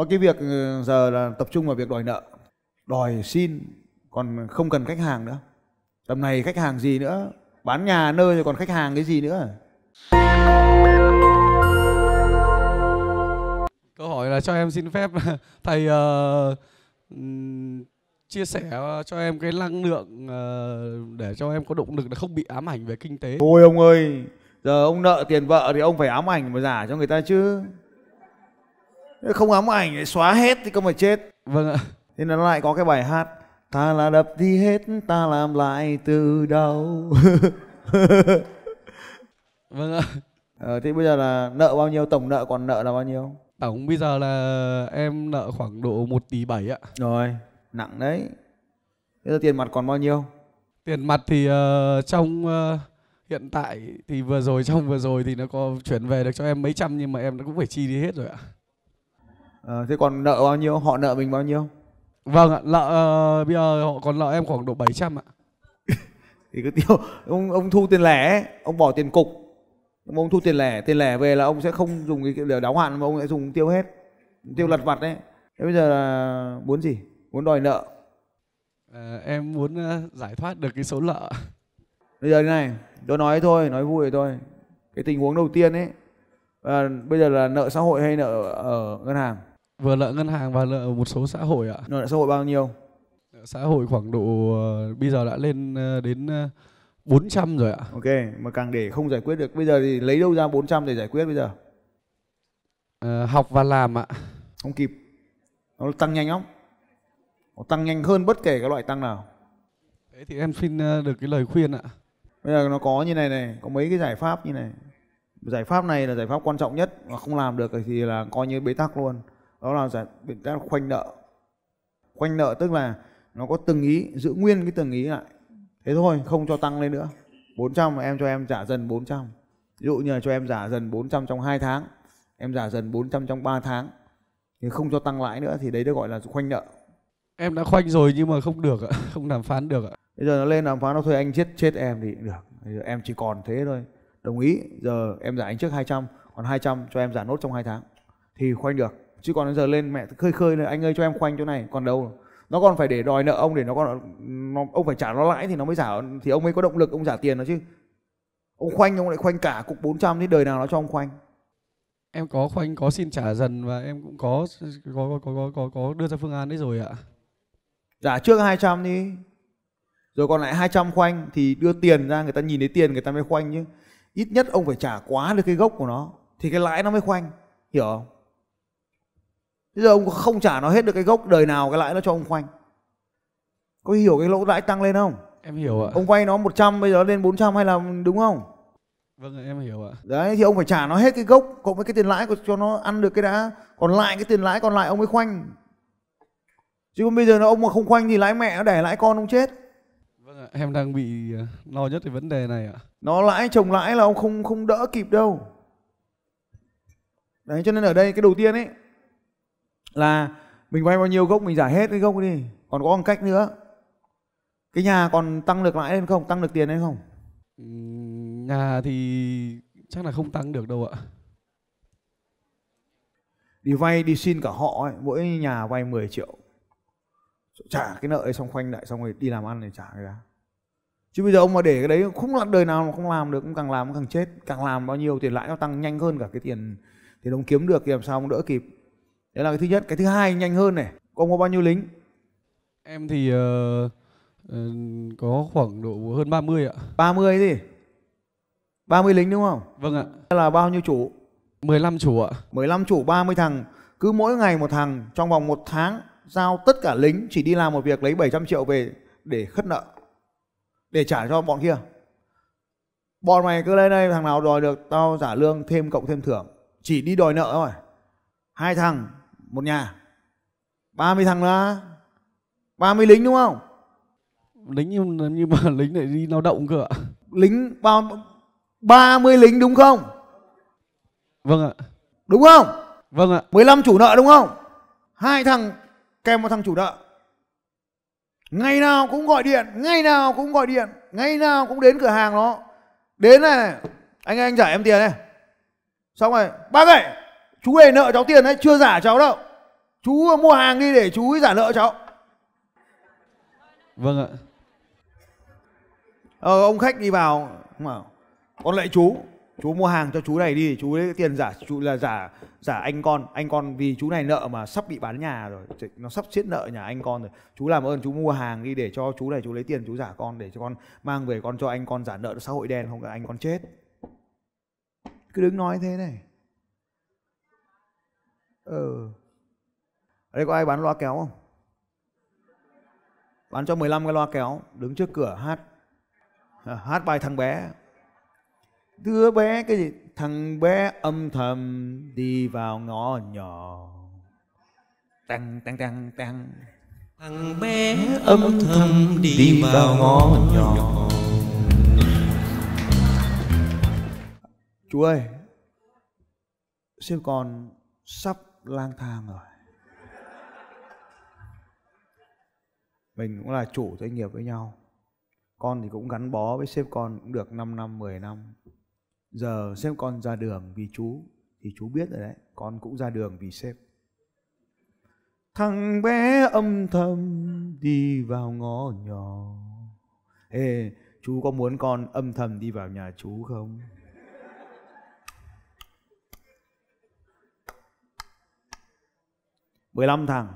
có cái việc ừ, giờ là tập trung vào việc đòi nợ đòi xin còn không cần khách hàng nữa tầm này khách hàng gì nữa bán nhà nơi rồi còn khách hàng cái gì nữa câu hỏi là cho em xin phép thầy uh, chia sẻ ờ, cho em cái năng lượng uh, để cho em có động lực là không bị ám ảnh về kinh tế ôi ông ơi giờ ông nợ tiền vợ thì ông phải ám ảnh mà giả cho người ta chứ không ám ảnh xóa hết thì không phải chết vâng ạ thế là nó lại có cái bài hát ta là đập đi hết ta làm lại từ đầu vâng ạ ờ, thế bây giờ là nợ bao nhiêu tổng nợ còn nợ là bao nhiêu tổng bây giờ là em nợ khoảng độ một tỷ bảy ạ rồi nặng đấy bây giờ tiền mặt còn bao nhiêu tiền mặt thì uh, trong uh, hiện tại thì vừa rồi trong vừa rồi thì nó có chuyển về được cho em mấy trăm nhưng mà em nó cũng phải chi đi hết rồi ạ Ờ, thế còn nợ bao nhiêu họ nợ mình bao nhiêu vâng ạ nợ uh, bây giờ họ còn nợ em khoảng độ 700 ạ thì cứ tiêu ông ông thu tiền lẻ ông bỏ tiền cục ông, ông thu tiền lẻ tiền lẻ về là ông sẽ không dùng cái để đáo hạn mà ông sẽ dùng tiêu hết tiêu lặt vặt đấy thế bây giờ là muốn gì muốn đòi nợ à, em muốn giải thoát được cái số nợ bây giờ thế này tôi nói thôi nói vui thôi cái tình huống đầu tiên ấy à, bây giờ là nợ xã hội hay nợ ở ngân hàng vừa nợ ngân hàng và nợ một số xã hội ạ nợ xã hội bao nhiêu xã hội khoảng độ ờ, bây giờ đã lên ờ, đến uh, ờ, 400 rồi ạ ok mà càng để không giải quyết được bây giờ thì lấy đâu ra 400 để giải quyết bây giờ à, học và làm ạ không kịp nó tăng nhanh lắm nó tăng nhanh hơn bất kể các loại tăng nào thế thì em xin được cái lời khuyên ạ bây giờ nó có như này này có mấy cái giải pháp như này giải pháp này là giải pháp quan trọng nhất mà không làm được thì là coi như bế tắc luôn đó là giải biện pháp khoanh nợ khoanh nợ tức là nó có từng ý giữ nguyên cái từng ý lại thế thôi không cho tăng lên nữa 400 em cho em trả dần 400 ví dụ như là cho em giả dần 400 trong 2 tháng em giả dần 400 trong 3 tháng thì không cho tăng lãi nữa thì đấy được gọi là khoanh nợ em đã khoanh rồi nhưng mà không được ạ không đàm phán được ạ bây giờ nó lên đàm phán nó thôi anh chết chết em thì được bây giờ em chỉ còn thế thôi đồng ý giờ em giả anh trước 200 còn 200 cho em giả nốt trong 2 tháng thì khoanh được chứ còn giờ lên mẹ khơi khơi là anh ơi cho em khoanh chỗ này còn đâu nó còn phải để đòi nợ ông để nó còn nó, ông phải trả nó lãi thì nó mới trả thì ông mới có động lực ông trả tiền nó chứ ông khoanh ông lại khoanh cả cục 400 thế đời nào nó cho ông khoanh em có khoanh có xin trả dần và em cũng có có có có có, có đưa ra phương án đấy rồi ạ trả trước 200 đi rồi còn lại 200 khoanh thì đưa tiền ra người ta nhìn thấy tiền người ta mới khoanh chứ ít nhất ông phải trả quá được cái gốc của nó thì cái lãi nó mới khoanh hiểu không bây giờ ông không trả nó hết được cái gốc đời nào cái lãi nó cho ông khoanh có hiểu cái lỗ lãi tăng lên không em hiểu ạ ông vay nó 100 bây giờ lên 400 hay là đúng không vâng em hiểu ạ đấy thì ông phải trả nó hết cái gốc cộng với cái tiền lãi của cho nó ăn được cái đã còn lại cái tiền lãi còn lại ông mới khoanh chứ còn bây giờ nó ông mà không khoanh thì lãi mẹ nó đẻ lãi con ông chết vâng ạ em đang bị ờ, lo nhất về vấn đề này ạ nó lãi chồng lãi là ông không không đỡ kịp đâu đấy cho nên ở đây cái đầu tiên ấy là mình vay bao nhiêu gốc mình trả hết cái gốc đi còn có một cách nữa cái nhà còn tăng được lãi lên không tăng được tiền lên không nhà thì chắc là không tăng được đâu ạ đi vay đi xin cả họ ấy, mỗi nhà vay 10 triệu trả cái nợ ấy xong khoanh lại xong rồi đi làm ăn để trả cái đó chứ bây giờ ông mà để cái đấy không là đời nào mà không làm được cũng càng làm càng chết càng làm bao nhiêu tiền lãi nó tăng nhanh hơn cả cái tiền tiền ông kiếm được thì làm sao ông đỡ kịp đấy là cái thứ nhất cái thứ hai nhanh hơn này ông có bao nhiêu lính em thì uh, có khoảng độ hơn 30 ạ 30 gì 30 lính đúng không vâng ạ Thế là bao nhiêu chủ 15 chủ ạ 15 chủ 30 thằng cứ mỗi ngày một thằng trong vòng một tháng giao tất cả lính chỉ đi làm một việc lấy 700 triệu về để khất nợ để trả cho bọn kia bọn mày cứ lên đây thằng nào đòi được tao trả lương thêm cộng thêm thưởng chỉ đi đòi nợ thôi hai thằng một nhà 30 thằng là 30 lính đúng không lính nhưng, như mà lính lại đi lao động cơ ạ lính bao 30 lính đúng không vâng ạ đúng không vâng ạ 15 chủ nợ đúng không hai thằng kèm một thằng chủ nợ ngày nào cũng gọi điện ngày nào cũng gọi điện ngày nào cũng đến cửa hàng nó đến này anh anh trả em tiền này xong rồi bác ơi chú ấy nợ cháu tiền đấy chưa giả cháu đâu chú mua hàng đi để chú giả nợ cháu vâng ạ ờ, ông khách đi vào mà con lại chú chú mua hàng cho chú này đi chú lấy tiền giả chú là giả giả anh con anh con vì chú này nợ mà sắp bị bán nhà rồi nó sắp xiết nợ nhà anh con rồi chú làm ơn chú mua hàng đi để cho chú này chú lấy tiền chú giả con để cho con mang về con cho anh con giả nợ xã hội đen không là anh con chết cứ đứng nói thế này ừ ở đây có ai bán loa kéo không bán cho 15 cái loa kéo đứng trước cửa hát à, hát bài thằng bé đứa bé cái gì thằng bé âm thầm đi vào ngõ nhỏ tăng tăng tăng tăng thằng bé âm thầm đi, đi vào ngõ nhỏ. chú ơi siêu còn sắp lang thang rồi mình cũng là chủ doanh nghiệp với nhau con thì cũng gắn bó với sếp con cũng được 5 năm 10 năm giờ sếp con ra đường vì chú thì chú biết rồi đấy con cũng ra đường vì sếp thằng bé âm thầm đi vào ngõ nhỏ ê chú có muốn con âm thầm đi vào nhà chú không 15 thằng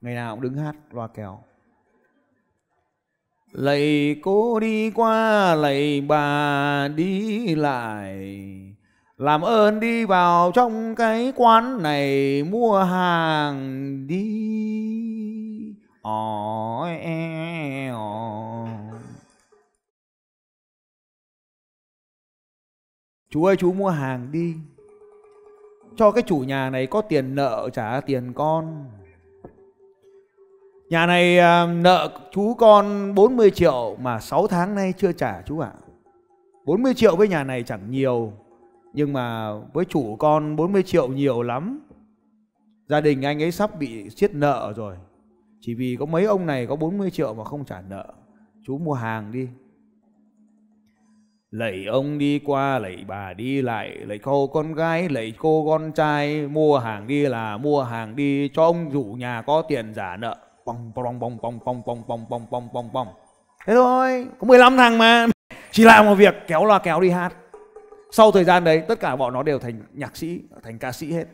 Ngày nào cũng đứng hát loa kéo Lạy cô đi qua lạy bà đi lại Làm ơn đi vào trong cái quán này mua hàng đi Ồ e ồ Chú ơi chú mua hàng đi cho cái chủ nhà này có tiền nợ trả tiền con Nhà này à, nợ chú con 40 triệu mà 6 tháng nay chưa trả chú ạ. À. 40 triệu với nhà này chẳng nhiều nhưng mà với chủ con 40 triệu nhiều lắm. Gia đình anh ấy sắp bị siết nợ rồi. Chỉ vì có mấy ông này có 40 triệu mà không trả nợ. Chú mua hàng đi, lẩy ông đi qua lẩy bà đi lại lẩy cô con gái lẩy cô con trai mua hàng đi là mua hàng đi cho ông chủ nhà có tiền giả nợ bong bong bong bong bong bong bong bong bong bong bong thế thôi có 15 thằng mà chỉ làm một việc kéo là kéo đi hát sau thời gian đấy tất cả bọn nó đều thành nhạc sĩ thành ca sĩ hết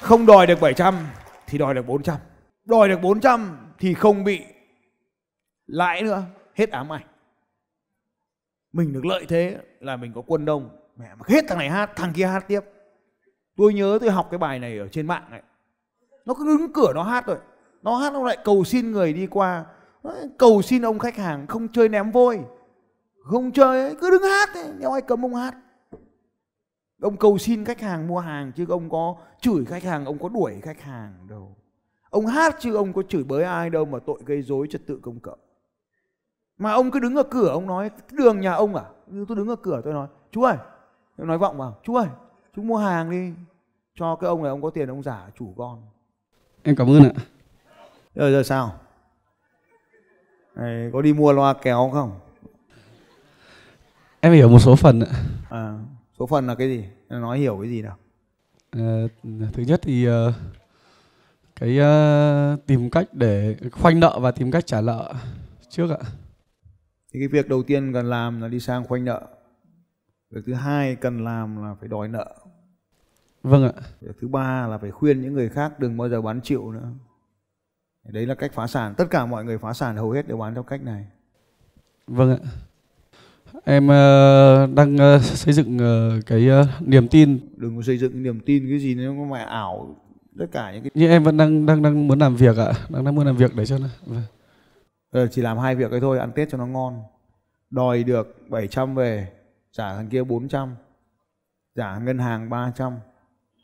không đòi được 700 thì đòi được 400 đòi được 400 thì không bị lãi nữa hết ám ảnh mình được lợi thế là mình có quân đông mẹ mà hết thằng này hát thằng kia hát tiếp tôi nhớ tôi học cái bài này ở trên mạng này nó cứ đứng cửa nó hát rồi nó hát nó lại cầu xin người đi qua cầu xin ông khách hàng không chơi ném vôi không chơi ấy, cứ đứng hát ấy, nếu ai cấm ông hát ông cầu xin khách hàng mua hàng chứ ông có chửi khách hàng ông có đuổi khách hàng đâu Ông hát chứ ông có chửi bới ai đâu mà tội gây dối trật tự công cộng. Mà ông cứ đứng ở cửa ông nói đường nhà ông à? Tôi đứng ở cửa tôi nói chú ơi. Tôi nói vọng vào chú ơi chú mua hàng đi cho cái ông này ông có tiền ông giả chủ con. Em cảm ơn ạ. Rồi giờ sao? Này, có đi mua loa kéo không? Em hiểu một số phần ạ. À, số phần là cái gì? Nói hiểu cái gì nào? À, thứ nhất thì uh, cái uh, tìm cách để khoanh nợ và tìm cách trả nợ trước ạ thì cái việc đầu tiên cần làm là đi sang khoanh nợ việc thứ hai cần làm là phải đòi nợ vâng ạ việc thứ ba là phải khuyên những người khác đừng bao giờ bán chịu nữa đấy là cách phá sản tất cả mọi người phá sản hầu hết đều bán theo cách này vâng ạ em uh, đang uh, xây dựng uh, cái uh, niềm tin đừng có xây dựng niềm tin cái gì nó mà ảo tất cả những cái nhưng em vẫn đang đang đang muốn làm việc ạ à. đang đang muốn làm việc để cho nó vâng. Ờ, chỉ làm hai việc ấy thôi ăn tết cho nó ngon đòi được 700 về trả thằng kia 400 trả ngân hàng 300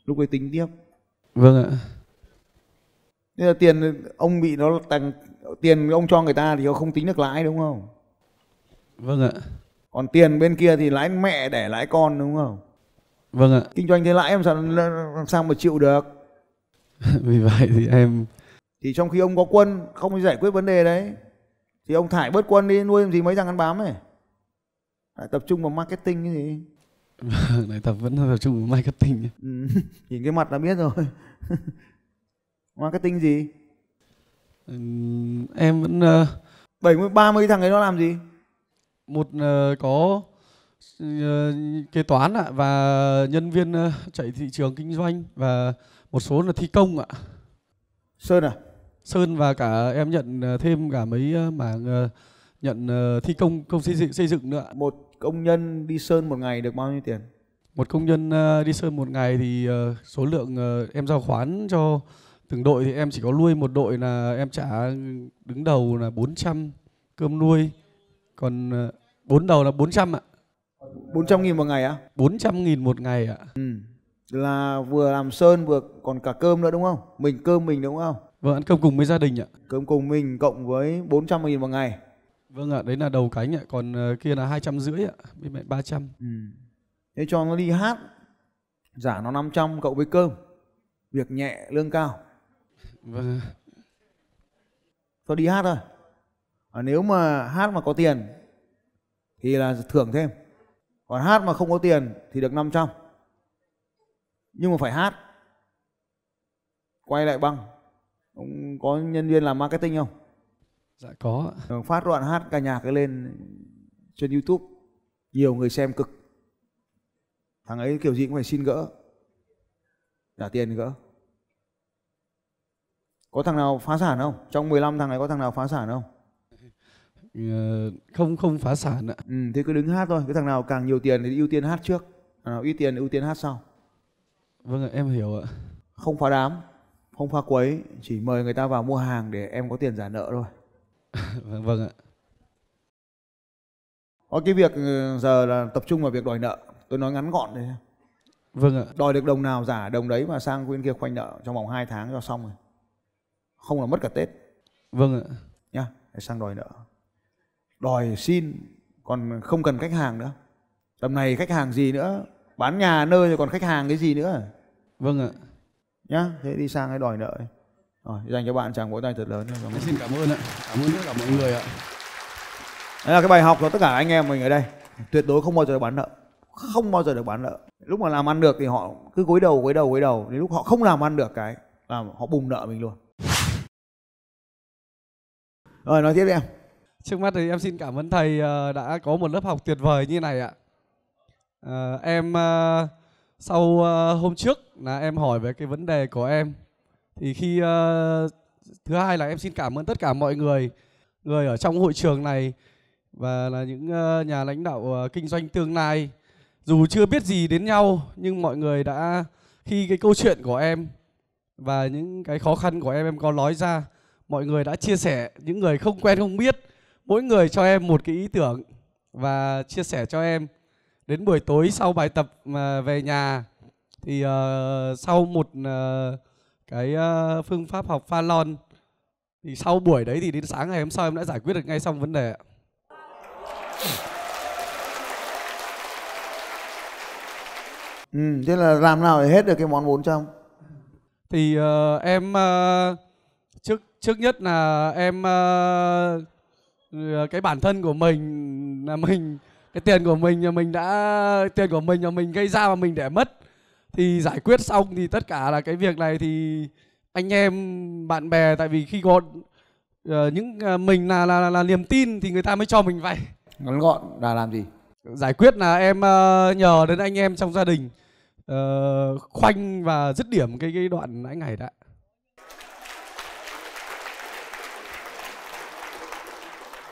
lúc ấy tính tiếp vâng ạ Thế là tiền ông bị nó tăng tiền ông cho người ta thì nó không tính được lãi đúng không? Vâng ạ. Còn tiền bên kia thì lãi mẹ để lãi con đúng không? Vâng ạ. Kinh doanh thế lãi em sao làm sao mà chịu được? vì vậy thì em thì trong khi ông có quân không giải quyết vấn đề đấy thì ông thải bớt quân đi nuôi làm gì mấy thằng ăn bám này Lại tập trung vào marketing cái gì này tập vẫn tập trung vào marketing ừ, nhìn cái mặt đã biết rồi marketing gì ừ, em vẫn ờ, bảy mươi ba mươi thằng ấy nó làm gì một uh, có uh, kế toán ạ à, và nhân viên uh, chạy thị trường kinh doanh và một số là thi công ạ sơn à sơn và cả em nhận ờ, thêm cả mấy ờ, mảng ờ, nhận thi công công xây dựng xây dựng nữa một công nhân đi sơn một ngày được bao nhiêu tiền một công nhân đi sơn một ngày thì số lượng em giao khoán cho từng đội thì em chỉ có nuôi một đội là em trả đứng đầu là 400 cơm nuôi còn bốn đầu là 400 ạ 400 nghìn một ngày ạ à? 400 nghìn một ngày ạ ừ là vừa làm sơn vừa còn cả cơm nữa đúng không? Mình cơm mình đúng không? Vâng, ăn cơm cùng với gia đình ạ. Cơm cùng mình cộng với 400 nghìn một ngày. Vâng ạ, đấy là đầu cánh ạ, còn ờ, kia là rưỡi ạ, bên mẹ 300. Ừ. Thế cho nó đi hát, giả nó 500 cộng với cơm. Việc nhẹ, lương cao. Vâng. Thôi đi hát thôi. À, nếu mà hát mà có tiền thì là thưởng thêm. Còn hát mà không có tiền thì được 500 nhưng mà phải hát quay lại băng ông có nhân viên làm marketing không dạ có ờ, phát đoạn hát ca nhạc cái lên trên youtube nhiều người xem cực thằng ấy kiểu gì cũng phải xin gỡ trả tiền gỡ có thằng nào phá sản không trong 15 thằng này có thằng nào phá sản không ờ, không không phá sản ạ ừ, thế cứ đứng hát thôi cái thằng nào càng nhiều tiền thì ưu tiên hát trước thằng nào ít tiền ưu tiên hát sau Vâng ạ, em hiểu ạ. Không phá đám, không phá quấy, chỉ mời người ta vào mua hàng để em có tiền trả nợ thôi. vâng, vâng ạ. Có ờ, cái việc ừ, giờ là tập trung vào việc đòi nợ, tôi nói ngắn gọn đấy. Vâng ạ. Đòi được đồng nào giả đồng đấy mà sang bên kia khoanh nợ trong vòng 2 tháng cho xong rồi. Không là mất cả Tết. Vâng ạ. Nhá, sang đòi nợ. Đòi xin còn không cần khách hàng nữa. Tầm này khách hàng gì nữa, bán nhà nơi rồi còn khách hàng cái gì nữa. Vâng ạ. Nhá, thế đi sang cái đòi nợ. Rồi, dành cho bạn chàng vỗ tay thật lớn. Cảm ơn. Xin cảm ơn ạ. Cảm ơn tất cả mọi người ạ. đây là cái bài học của tất cả anh em mình ở đây. Tuyệt đối không bao giờ bán nợ. Không bao giờ được bán nợ. Lúc mà làm ăn được thì họ cứ gối đầu, gối đầu, gối đầu. Đến lúc họ không làm ăn được cái là họ bùng nợ mình luôn. Rồi nói tiếp đi em. Trước mắt thì em xin cảm ơn thầy ờ, đã có một lớp học tuyệt vời như này ạ. À, em ờ, sau uh, hôm trước là em hỏi về cái vấn đề của em thì khi uh, thứ hai là em xin cảm ơn tất cả mọi người người ở trong hội trường này và là những uh, nhà lãnh đạo uh, kinh doanh tương lai dù chưa biết gì đến nhau nhưng mọi người đã khi cái câu chuyện của em và những cái khó khăn của em em có nói ra mọi người đã chia sẻ những người không quen không biết mỗi người cho em một cái ý tưởng và chia sẻ cho em đến buổi tối sau bài tập mà về nhà thì uh, sau một uh, cái uh, phương pháp học pha lon thì sau buổi đấy thì đến sáng ngày hôm sau em đã giải quyết được ngay xong vấn đề ạ Ừ, thế là làm nào để hết được cái món bốn trăm? Thì uh, em uh, trước trước nhất là em uh, cái bản thân của mình là mình cái tiền của mình nhà mình đã tiền của mình nhà mình gây ra mà mình để mất thì giải quyết xong thì tất cả là cái việc này thì anh em bạn bè tại vì khi có uh, những uh, mình là, là là là niềm tin thì người ta mới cho mình vay ngắn gọn là làm gì giải quyết là em uh, nhờ đến anh em trong gia đình uh, khoanh và dứt điểm cái cái đoạn anh ngày đã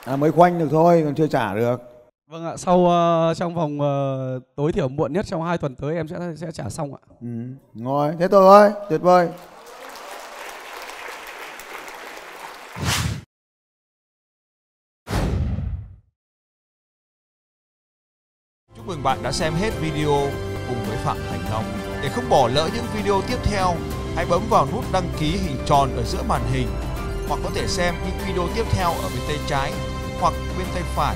à, mới khoanh được thôi còn chưa trả được Vâng ạ, sau uh, trong vòng uh, tối thiểu muộn nhất trong hai tuần tới em sẽ sẽ trả xong ạ. Ừ, ngồi, thế tôi ơi, tuyệt vời. Chúc mừng bạn đã xem hết video cùng với Phạm Thành Long. Để không bỏ lỡ những video tiếp theo, hãy bấm vào nút đăng ký hình tròn ở giữa màn hình hoặc có thể xem những video tiếp theo ở bên tay trái hoặc bên tay phải